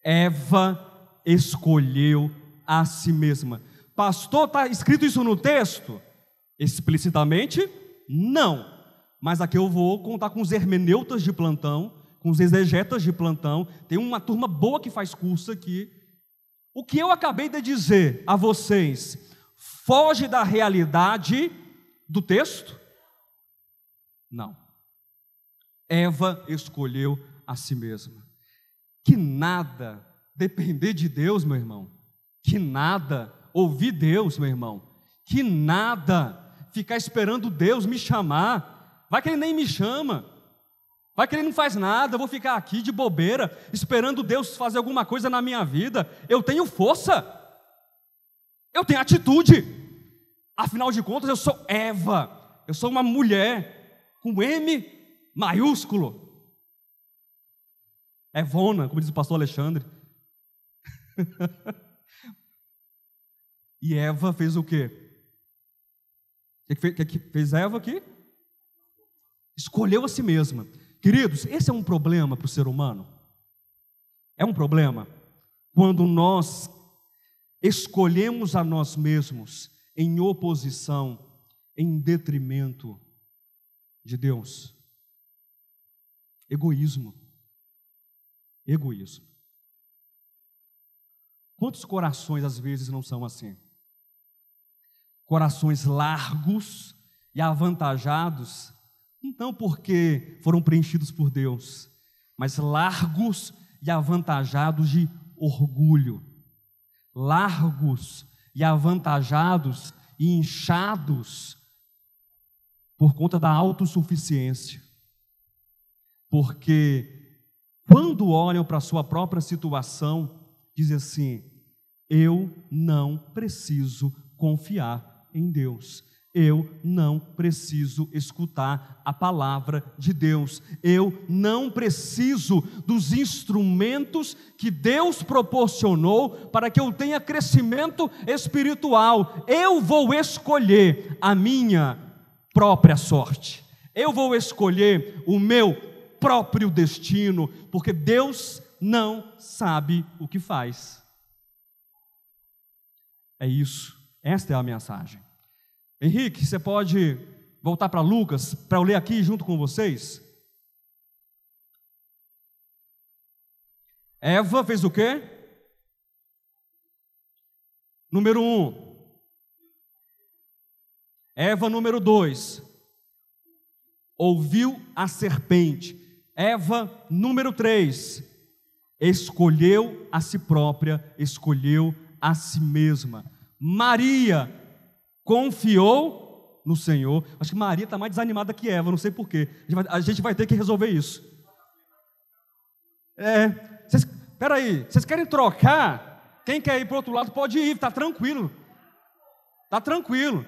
Eva escolheu a si mesma. Pastor, está escrito isso no texto? Explicitamente, não. Mas aqui eu vou contar com os hermeneutas de plantão, com os exegetas de plantão. Tem uma turma boa que faz curso aqui. O que eu acabei de dizer a vocês foge da realidade do texto? Não. Eva escolheu a si mesma. Que nada depender de Deus, meu irmão. Que nada ouvir Deus, meu irmão. Que nada ficar esperando Deus me chamar. Vai que ele nem me chama. Vai que ele não faz nada, eu vou ficar aqui de bobeira, esperando Deus fazer alguma coisa na minha vida. Eu tenho força. Eu tenho atitude. Afinal de contas, eu sou Eva. Eu sou uma mulher com M maiúsculo. Evona, é como diz o pastor Alexandre. e Eva fez o quê? O que, que fez Eva aqui? Escolheu a si mesma. Queridos, esse é um problema para o ser humano. É um problema quando nós escolhemos a nós mesmos em oposição, em detrimento de Deus. Egoísmo. Egoísmo. Quantos corações às vezes não são assim? Corações largos e avantajados, não porque foram preenchidos por Deus, mas largos e avantajados de orgulho largos e avantajados e inchados por conta da autossuficiência. Porque quando olham para a sua própria situação, dizem assim: eu não preciso confiar em Deus. Eu não preciso escutar a palavra de Deus. Eu não preciso dos instrumentos que Deus proporcionou para que eu tenha crescimento espiritual. Eu vou escolher a minha própria sorte. Eu vou escolher o meu próprio destino, porque Deus não sabe o que faz. É isso. Esta é a mensagem. Henrique, você pode voltar para Lucas para eu ler aqui junto com vocês? Eva fez o quê? Número um. Eva, número dois. Ouviu a serpente. Eva, número três. Escolheu a si própria, escolheu a si mesma. Maria, confiou no Senhor. Acho que Maria está mais desanimada que Eva, não sei porquê. A, a gente vai ter que resolver isso. É, vocês, peraí, vocês querem trocar? Quem quer ir para o outro lado pode ir, está tranquilo. Está tranquilo.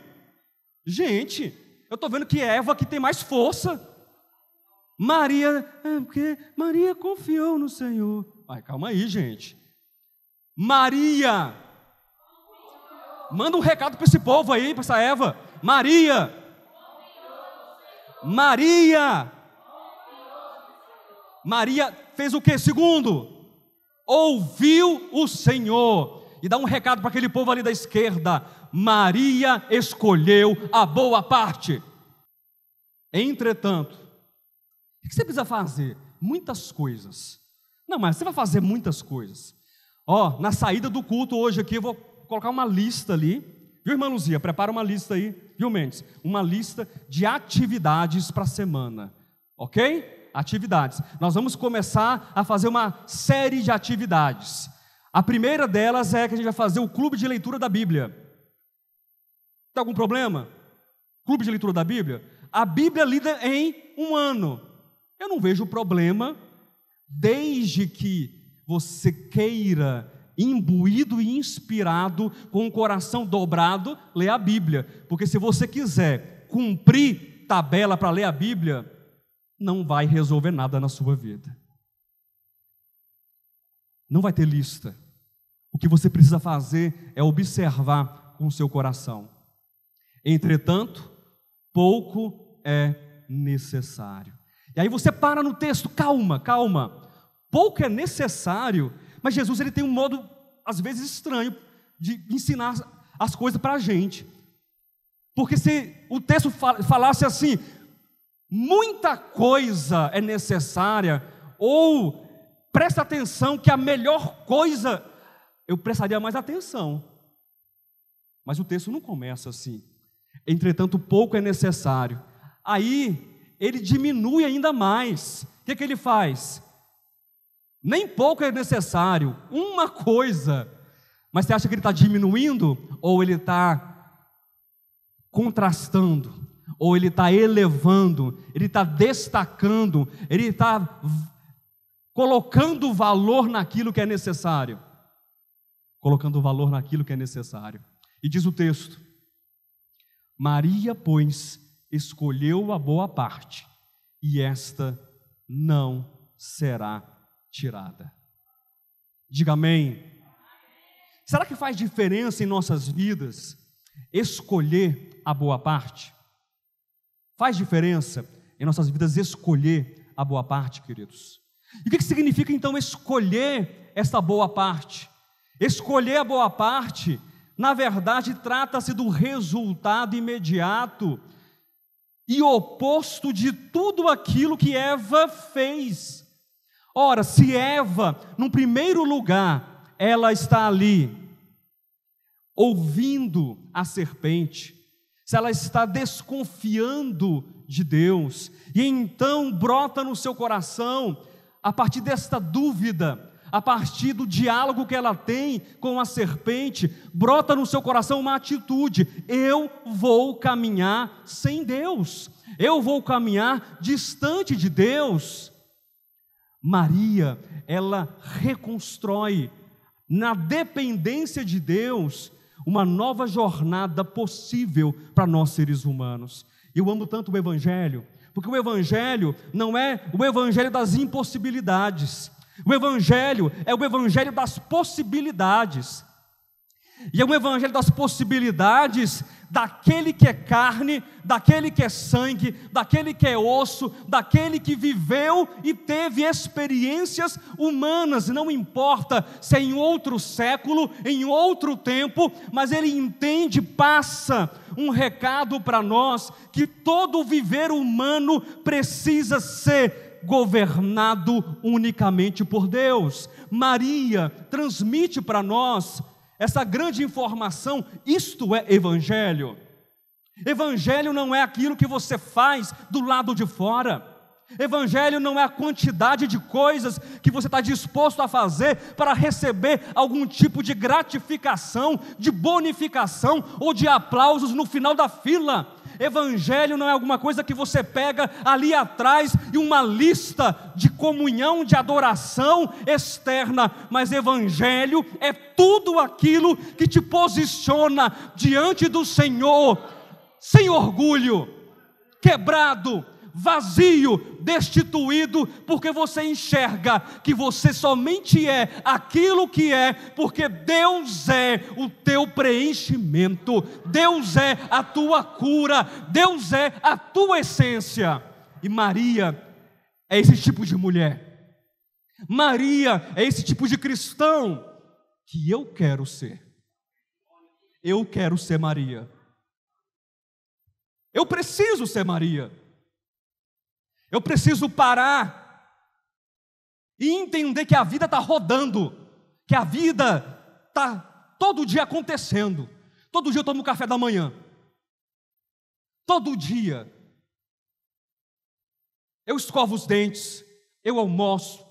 Gente, eu estou vendo que é Eva que tem mais força. Maria, é porque Maria confiou no Senhor. Ai, calma aí, gente. Maria manda um recado para esse povo aí, para essa Eva. Maria. Maria. Maria fez o que? Segundo, ouviu o Senhor. E dá um recado para aquele povo ali da esquerda: Maria escolheu a boa parte. Entretanto, o que você precisa fazer? Muitas coisas. Não, mas você vai fazer muitas coisas. Ó, na saída do culto hoje aqui, eu vou colocar uma lista ali, viu, irmã Luzia? Prepara uma lista aí, viu, Mendes? Uma lista de atividades para a semana, ok? Atividades. Nós vamos começar a fazer uma série de atividades. A primeira delas é que a gente vai fazer o clube de leitura da Bíblia. Tem tá algum problema? Clube de leitura da Bíblia? A Bíblia é lida em um ano. Eu não vejo problema, desde que você queira imbuído e inspirado, com o coração dobrado, lê a Bíblia. Porque se você quiser cumprir tabela para ler a Bíblia, não vai resolver nada na sua vida. Não vai ter lista. O que você precisa fazer é observar com o seu coração. Entretanto, pouco é necessário. E aí você para no texto, calma, calma. Pouco é necessário mas Jesus ele tem um modo, às vezes, estranho de ensinar as coisas para a gente. Porque se o texto falasse assim, muita coisa é necessária, ou presta atenção que a melhor coisa, eu prestaria mais atenção. Mas o texto não começa assim. Entretanto, pouco é necessário. Aí ele diminui ainda mais. O que, é que ele faz? nem pouco é necessário, uma coisa. Mas você acha que ele está diminuindo? Ou ele está contrastando? Ou ele está elevando? Ele está destacando? Ele está colocando valor naquilo que é necessário? Colocando valor naquilo que é necessário. E diz o texto: Maria, pois, escolheu a boa parte, e esta não será tirada. Diga amém. Será que faz diferença em nossas vidas escolher a boa parte? Faz diferença em nossas vidas escolher a boa parte, queridos. E o que significa então escolher essa boa parte? Escolher a boa parte, na verdade, trata-se do resultado imediato e oposto de tudo aquilo que Eva fez Ora, se Eva, no primeiro lugar, ela está ali, ouvindo a serpente, se ela está desconfiando de Deus, e então brota no seu coração, a partir desta dúvida, a partir do diálogo que ela tem com a serpente, brota no seu coração uma atitude: eu vou caminhar sem Deus, eu vou caminhar distante de Deus. Maria, ela reconstrói na dependência de Deus uma nova jornada possível para nós seres humanos. Eu amo tanto o evangelho, porque o evangelho não é o evangelho das impossibilidades. O evangelho é o evangelho das possibilidades. E é um evangelho das possibilidades daquele que é carne, daquele que é sangue, daquele que é osso, daquele que viveu e teve experiências humanas, não importa se é em outro século, em outro tempo, mas ele entende, passa um recado para nós que todo viver humano precisa ser governado unicamente por Deus. Maria transmite para nós essa grande informação, isto é evangelho. Evangelho não é aquilo que você faz do lado de fora. Evangelho não é a quantidade de coisas que você está disposto a fazer para receber algum tipo de gratificação, de bonificação ou de aplausos no final da fila. Evangelho não é alguma coisa que você pega ali atrás e uma lista de comunhão, de adoração externa, mas Evangelho é tudo aquilo que te posiciona diante do Senhor, sem orgulho, quebrado, vazio, destituído, porque você enxerga que você somente é aquilo que é, porque Deus é o teu preenchimento, Deus é a tua cura, Deus é a tua essência. E Maria é esse tipo de mulher, Maria é esse tipo de cristão que eu quero ser. Eu quero ser Maria. Eu preciso ser Maria. Eu preciso parar e entender que a vida está rodando, que a vida está todo dia acontecendo. Todo dia eu tomo café da manhã. Todo dia. Eu escovo os dentes, eu almoço,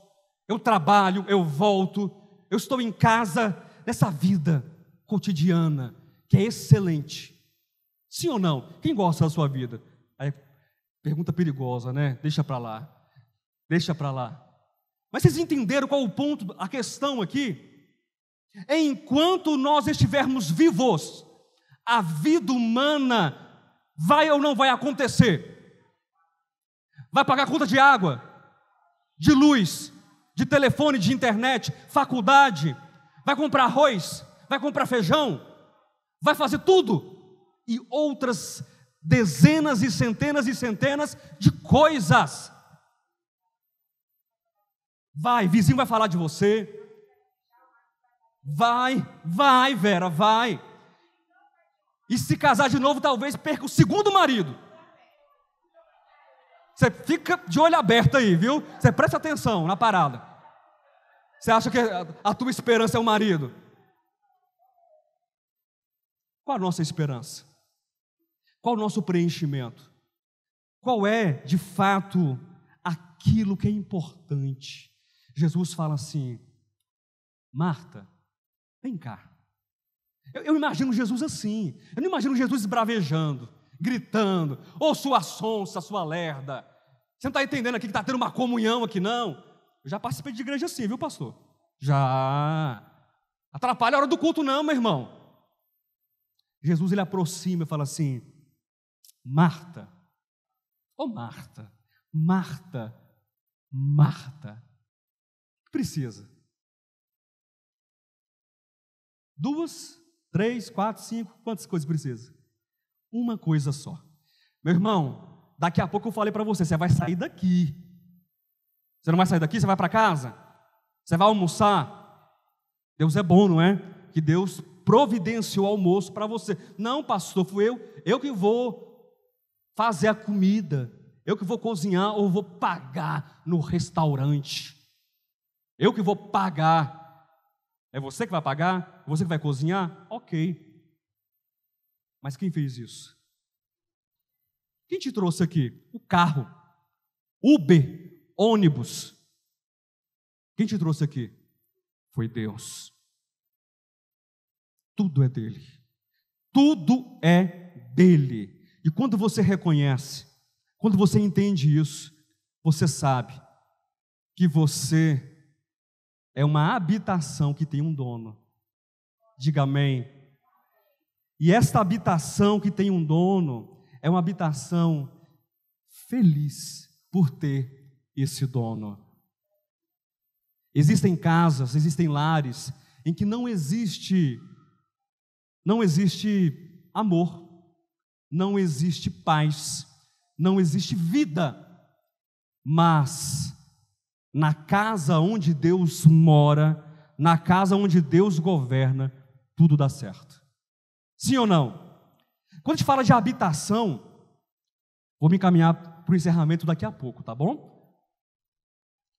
eu trabalho, eu volto, eu estou em casa, nessa vida cotidiana que é excelente. Sim ou não? Quem gosta da sua vida? Aí Pergunta perigosa, né? Deixa para lá. Deixa para lá. Mas vocês entenderam qual o ponto, a questão aqui? Enquanto nós estivermos vivos, a vida humana vai ou não vai acontecer? Vai pagar conta de água, de luz, de telefone, de internet, faculdade, vai comprar arroz, vai comprar feijão, vai fazer tudo e outras dezenas e centenas e centenas de coisas. Vai, vizinho vai falar de você. Vai, vai, Vera, vai. E se casar de novo, talvez perca o segundo marido. Você fica de olho aberto aí, viu? Você presta atenção na parada. Você acha que a tua esperança é o marido? Qual a nossa esperança? Qual o nosso preenchimento? Qual é, de fato, aquilo que é importante? Jesus fala assim: Marta, vem cá. Eu, eu imagino Jesus assim. Eu não imagino Jesus bravejando, gritando, ou oh, sua sonsa, sua lerda. Você não está entendendo aqui que está tendo uma comunhão aqui, não? Eu já participei de igreja assim, viu, pastor? Já. Atrapalha a hora do culto, não, meu irmão. Jesus ele aproxima e fala assim: Marta. Ô oh, Marta, Marta, Marta. Precisa. Duas, três, quatro, cinco, quantas coisas precisa? Uma coisa só. Meu irmão, daqui a pouco eu falei para você, você vai sair daqui. Você não vai sair daqui, você vai para casa? Você vai almoçar? Deus é bom, não é? Que Deus providenciou o almoço para você. Não, pastor, fui eu, eu que vou fazer a comida, eu que vou cozinhar ou vou pagar no restaurante, eu que vou pagar. É você que vai pagar? Você que vai cozinhar? Ok. Mas quem fez isso? Quem te trouxe aqui? O carro, Uber, ônibus. Quem te trouxe aqui? Foi Deus. Tudo é dele. Tudo é dele. E quando você reconhece, quando você entende isso, você sabe que você é uma habitação que tem um dono. Diga amém. E esta habitação que tem um dono é uma habitação feliz por ter esse dono. Existem casas, existem lares em que não existe não existe amor não existe paz, não existe vida. Mas na casa onde Deus mora, na casa onde Deus governa, tudo dá certo. Sim ou não? Quando a gente fala de habitação, vou me encaminhar para o encerramento daqui a pouco, tá bom?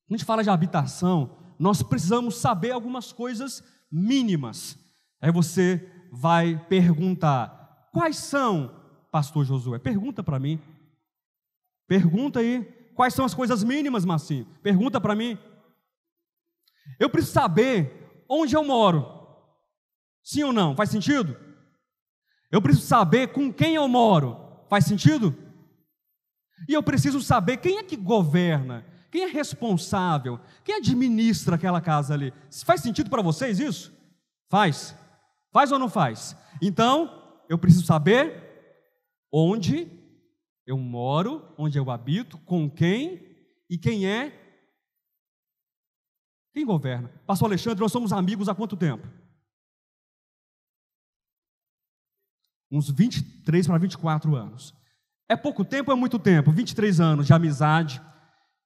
Quando a gente fala de habitação, nós precisamos saber algumas coisas mínimas. Aí você vai perguntar: quais são pastor Josué? Pergunta para mim. Pergunta aí. Quais são as coisas mínimas, Marcinho? Pergunta para mim. Eu preciso saber onde eu moro. Sim ou não? Faz sentido? Eu preciso saber com quem eu moro. Faz sentido? E eu preciso saber quem é que governa, quem é responsável, quem administra aquela casa ali. Faz sentido para vocês isso? Faz. Faz ou não faz? Então, eu preciso saber Onde eu moro, onde eu habito, com quem e quem é quem governa. Pastor Alexandre, nós somos amigos há quanto tempo? Uns 23 para 24 anos. É pouco tempo ou é muito tempo? 23 anos de amizade,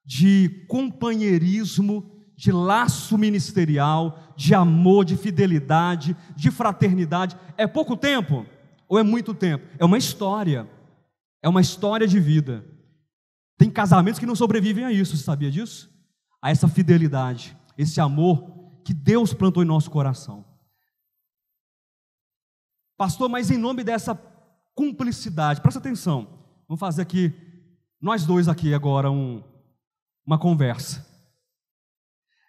de companheirismo, de laço ministerial, de amor, de fidelidade, de fraternidade. É pouco tempo? ou é muito tempo? É uma história. É uma história de vida. Tem casamentos que não sobrevivem a isso, você sabia disso? A essa fidelidade, esse amor que Deus plantou em nosso coração. Pastor, mas em nome dessa cumplicidade, presta atenção. Vamos fazer aqui, nós dois aqui agora, um, uma conversa.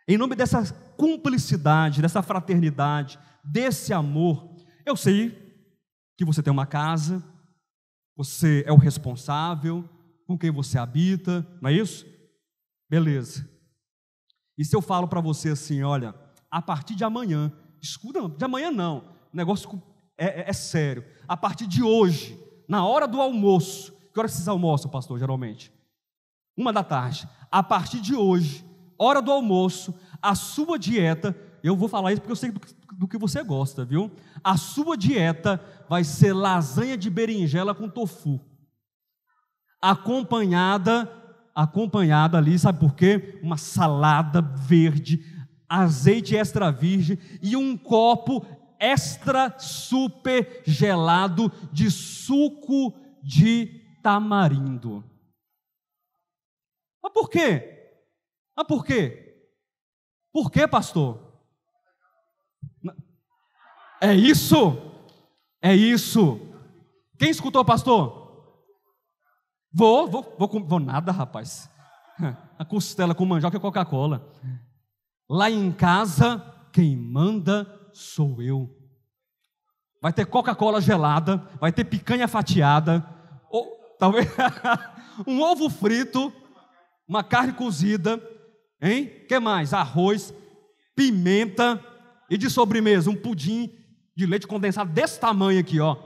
Em nome dessa cumplicidade, dessa fraternidade, desse amor, eu sei que você tem uma casa, você é o responsável, com quem você habita, não é isso? Beleza. E se eu falo para você assim, olha, a partir de amanhã, escuta, de amanhã não, o negócio é, é, é sério. A partir de hoje, na hora do almoço, que hora vocês almoçam, pastor, geralmente? Uma da tarde. A partir de hoje, hora do almoço, a sua dieta eu vou falar isso porque eu sei do, do que você gosta, viu? A sua dieta vai ser lasanha de berinjela com tofu. Acompanhada, acompanhada ali, sabe por quê? Uma salada verde, azeite extra virgem e um copo extra super gelado de suco de tamarindo. Mas por quê? Mas por quê? Por quê, pastor? É isso? É isso. Quem escutou, pastor? Vou, vou, vou, vou nada, rapaz. A costela com mandioca e Coca-Cola. Lá em casa, quem manda sou eu. Vai ter Coca-Cola gelada, vai ter picanha fatiada, ou talvez um ovo frito, uma carne cozida, hein? Que mais? Arroz, pimenta e de sobremesa um pudim de leite condensado desse tamanho aqui, ó.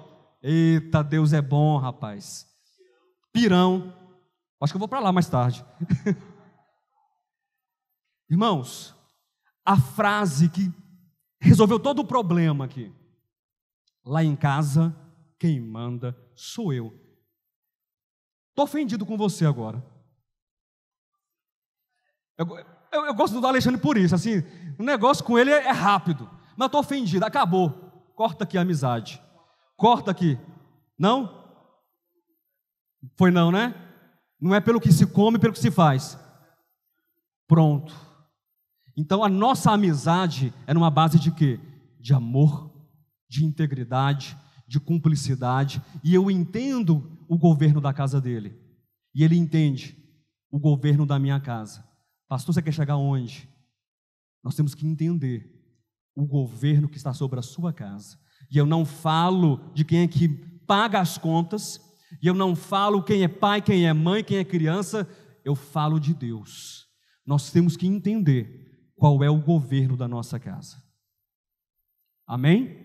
Eita, Deus é bom, rapaz. Pirão. Acho que eu vou para lá mais tarde. Irmãos, a frase que resolveu todo o problema aqui. Lá em casa, quem manda sou eu. Estou ofendido com você agora. Eu, eu, eu, gosto do Alexandre por isso, assim, o negócio com ele é, é rápido, mas estou ofendido, acabou corta aqui a amizade. Corta aqui. Não? Foi não, né? Não é pelo que se come, pelo que se faz. Pronto. Então a nossa amizade é numa base de quê? De amor, de integridade, de cumplicidade. E eu entendo o governo da casa dele. E ele entende o governo da minha casa. Pastor, você quer chegar onde? Nós temos que entender o governo que está sobre a sua casa. E eu não falo de quem é que paga as contas, e eu não falo quem é pai, quem é mãe, quem é criança, eu falo de Deus. Nós temos que entender qual é o governo da nossa casa. Amém?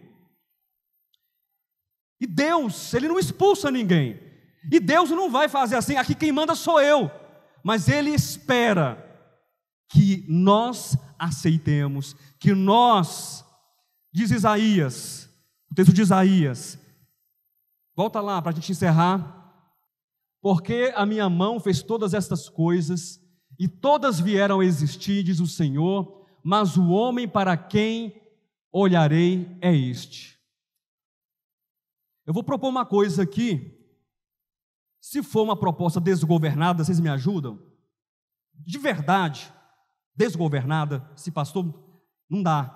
E Deus, Ele não expulsa ninguém. E Deus não vai fazer assim, aqui quem manda sou eu. Mas Ele espera que nós aceitemos, que nós, diz Isaías, o texto de Isaías, volta lá para a gente encerrar, porque a minha mão fez todas estas coisas, e todas vieram a existir, diz o Senhor, mas o homem para quem olharei é este. Eu vou propor uma coisa aqui, se for uma proposta desgovernada, vocês me ajudam? De verdade, desgovernada, se pastor, não dá.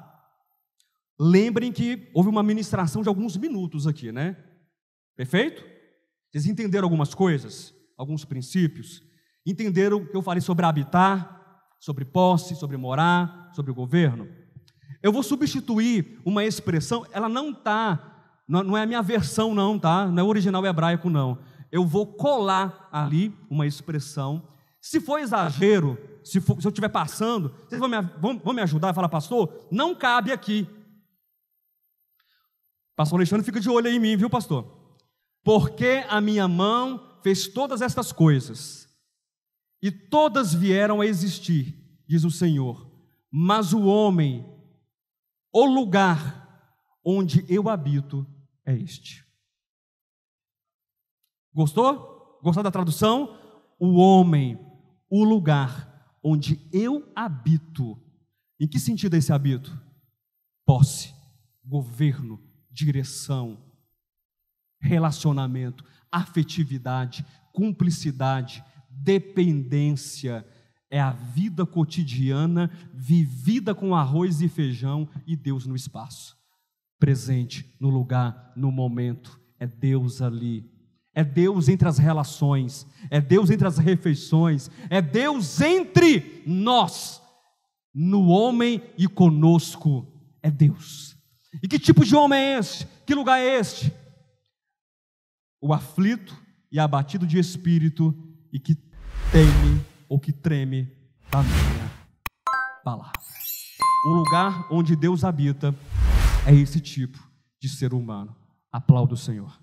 Lembrem que houve uma ministração de alguns minutos aqui, né? Perfeito? Vocês entenderam algumas coisas, alguns princípios? Entenderam o que eu falei sobre habitar, sobre posse, sobre morar, sobre o governo? Eu vou substituir uma expressão, ela não está, não é a minha versão, não, tá? Não é o original hebraico, não. Eu vou colar ali uma expressão se for exagero, se, for, se eu estiver passando, vocês vão me, vão, vão me ajudar e falar, pastor, não cabe aqui. Pastor Alexandre fica de olho aí em mim, viu, pastor? Porque a minha mão fez todas estas coisas, e todas vieram a existir, diz o Senhor, mas o homem, o lugar onde eu habito é este. Gostou? Gostou da tradução? O homem, o lugar onde eu habito. Em que sentido é esse habito? Posse, governo, direção, relacionamento, afetividade, cumplicidade, dependência. É a vida cotidiana vivida com arroz e feijão e Deus no espaço, presente, no lugar, no momento. É Deus ali é Deus entre as relações, é Deus entre as refeições, é Deus entre nós, no homem e conosco, é Deus. E que tipo de homem é este? Que lugar é este? O aflito e abatido de espírito e que teme ou que treme da minha palavra. O lugar onde Deus habita é esse tipo de ser humano. Aplauda o Senhor.